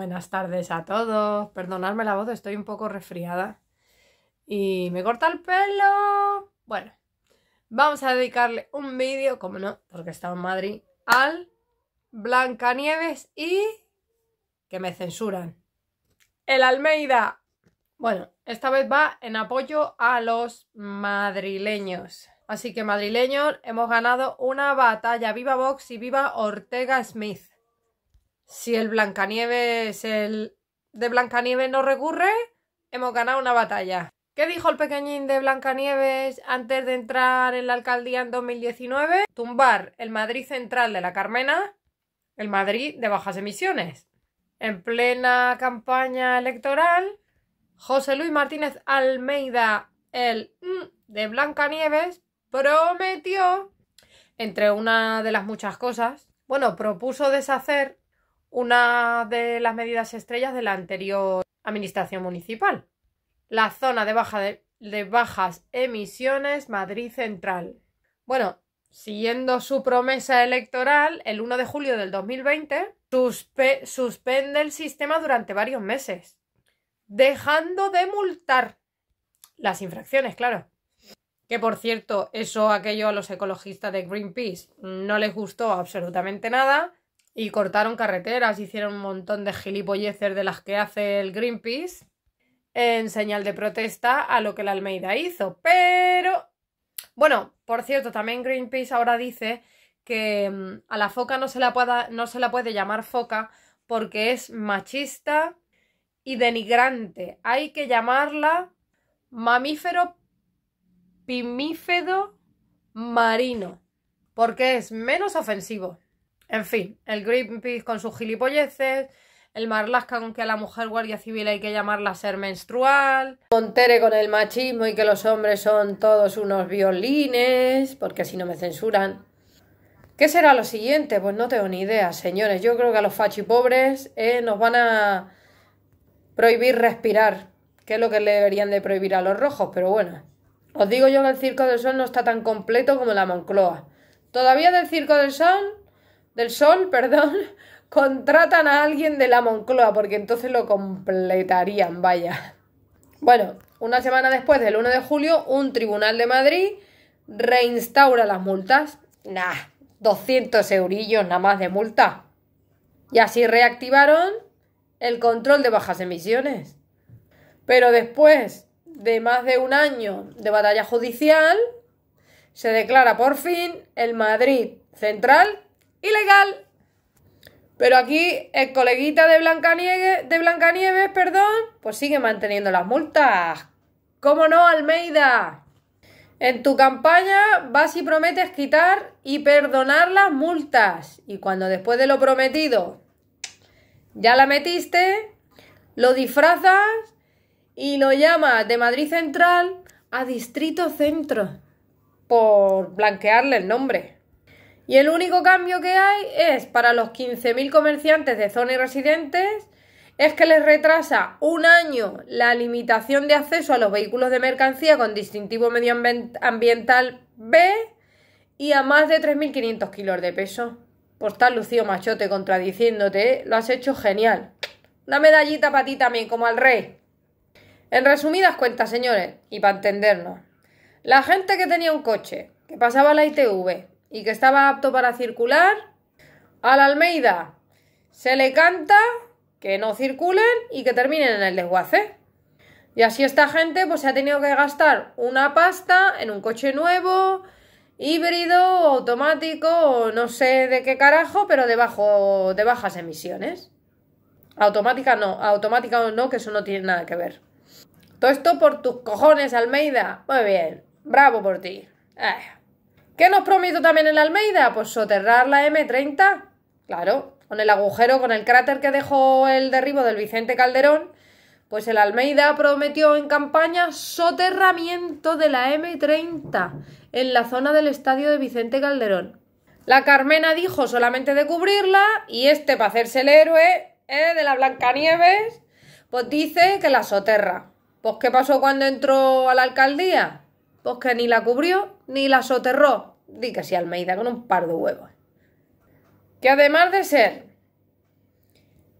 Buenas tardes a todos. Perdonadme la voz, estoy un poco resfriada. Y me corta el pelo. Bueno, vamos a dedicarle un vídeo, como no, porque está en Madrid, al Blancanieves y que me censuran. El Almeida. Bueno, esta vez va en apoyo a los madrileños. Así que madrileños, hemos ganado una batalla. Viva Vox y viva Ortega Smith. Si el Blancanieves, el de Blancanieves no recurre, hemos ganado una batalla. ¿Qué dijo el pequeñín de Blancanieves antes de entrar en la alcaldía en 2019? Tumbar el Madrid central de la Carmena, el Madrid de bajas emisiones. En plena campaña electoral, José Luis Martínez Almeida, el mm, de Blancanieves, prometió, entre una de las muchas cosas, bueno, propuso deshacer una de las medidas estrellas de la anterior administración municipal. La zona de, bajas emisiones Madrid Central. Bueno, siguiendo su promesa electoral, el 1 de julio del 2020 suspende el sistema durante varios meses, dejando de multar las infracciones, claro. Que por cierto, eso aquello a los ecologistas de Greenpeace no les gustó absolutamente nada y cortaron carreteras, hicieron un montón de gilipolleces de las que hace el Greenpeace en señal de protesta a lo que la Almeida hizo. Pero, bueno, por cierto, también Greenpeace ahora dice que mm, a la foca no se la, no se la puede llamar foca porque es machista y denigrante. Hay que llamarla mamífero pimífedo marino porque es menos ofensivo. En fin, el Greenpeace con sus gilipolleces, el Marlaska con que a la mujer guardia civil hay que llamarla ser menstrual, Montere con el machismo y que los hombres son todos unos violines, porque si no me censuran. ¿Qué será lo siguiente? Pues no tengo ni idea, señores. Yo creo que a los fachipobres eh, nos van a prohibir respirar, que es lo que le deberían de prohibir a los rojos, pero bueno. Os digo yo que el Circo del Sol no está tan completo como la Moncloa. Todavía del Circo del Sol del Sol, perdón, contratan a alguien de la Moncloa, porque entonces lo completarían, vaya. Bueno, una semana después del 1 de julio, un tribunal de Madrid reinstaura las multas. Nah, 200 eurillos nada más de multa. Y así reactivaron el control de bajas emisiones. Pero después de más de un año de batalla judicial, se declara por fin el Madrid Central ilegal. Pero aquí el coleguita de Blancanieves, de Blancanieves, perdón, pues sigue manteniendo las multas. ¿Cómo no, Almeida? En tu campaña vas y prometes quitar y perdonar las multas. Y cuando después de lo prometido ya la metiste, lo disfrazas y lo llamas de Madrid Central a Distrito Centro por blanquearle el nombre. Y el único cambio que hay es para los 15.000 comerciantes de zona y residentes es que les retrasa un año la limitación de acceso a los vehículos de mercancía con distintivo medioambiental B y a más de 3.500 kilos de peso. Pues tal Lucío machote contradiciéndote, ¿eh? lo has hecho genial. Una medallita para ti también, como al rey. En resumidas cuentas, señores, y para entendernos, la gente que tenía un coche, que pasaba la ITV, y que estaba apto para circular, A la Almeida se le canta que no circulen y que terminen en el desguace. Y así esta gente pues se ha tenido que gastar una pasta en un coche nuevo, híbrido, automático, no sé de qué carajo, pero de, de bajas emisiones. Automática no, automática no, que eso no tiene nada que ver. Todo esto por tus cojones, Almeida. Muy bien, bravo por ti. Eh. ¿Qué nos prometió también el Almeida? Pues soterrar la M30, claro, con el agujero, con el cráter que dejó el derribo del Vicente Calderón, pues el Almeida prometió en campaña soterramiento de la M30 en la zona del estadio de Vicente Calderón. La Carmena dijo solamente de cubrirla y este, para hacerse el héroe eh, de la Blancanieves, pues dice que la soterra. Pues ¿qué pasó cuando entró a la alcaldía? Pues que ni la cubrió ni la soterró. Di que Almeida, con un par de huevos. Que además de ser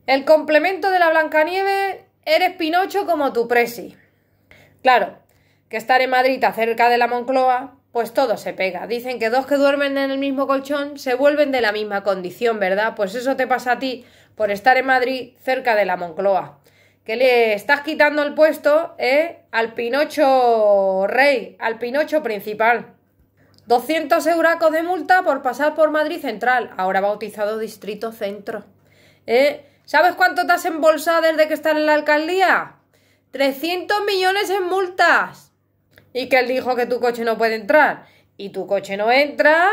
el complemento de la Blancanieves, eres Pinocho como tu presi. Claro, que estar en Madrid cerca de la Moncloa, pues todo se pega. Dicen que dos que duermen en el mismo colchón se vuelven de la misma condición, ¿verdad? Pues eso te pasa a ti por estar en Madrid cerca de la Moncloa que le estás quitando el puesto ¿eh? al Pinocho Rey, al Pinocho Principal. 200 euracos de multa por pasar por Madrid Central, ahora bautizado Distrito Centro. ¿Eh? ¿Sabes cuánto te has embolsado desde que estás en la alcaldía? 300 millones en multas. Y que él dijo que tu coche no puede entrar. Y tu coche no entra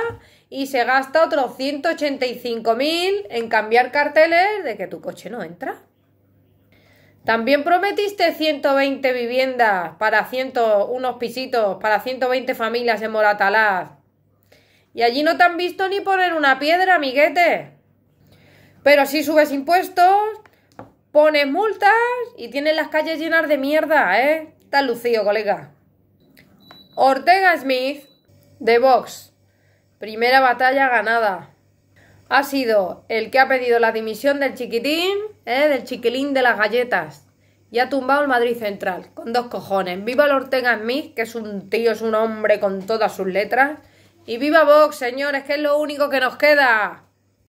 y se gasta otros 185.000 en cambiar carteles de que tu coche no entra. También prometiste 120 viviendas para unos pisitos para 120 familias en Moratalaz. Y allí no te han visto ni poner una piedra, amiguete. Pero si subes impuestos, pones multas y tienes las calles llenas de mierda, ¿eh? Está lucido, colega. Ortega Smith, de Vox. Primera batalla ganada. Ha sido el que ha pedido la dimisión del chiquitín ¿eh? del chiquilín de las galletas. Y ha tumbado el Madrid Central, con dos cojones. Viva el Ortega Smith, que es un tío, es un hombre con todas sus letras. Y viva Vox, señores, que es lo único que nos queda.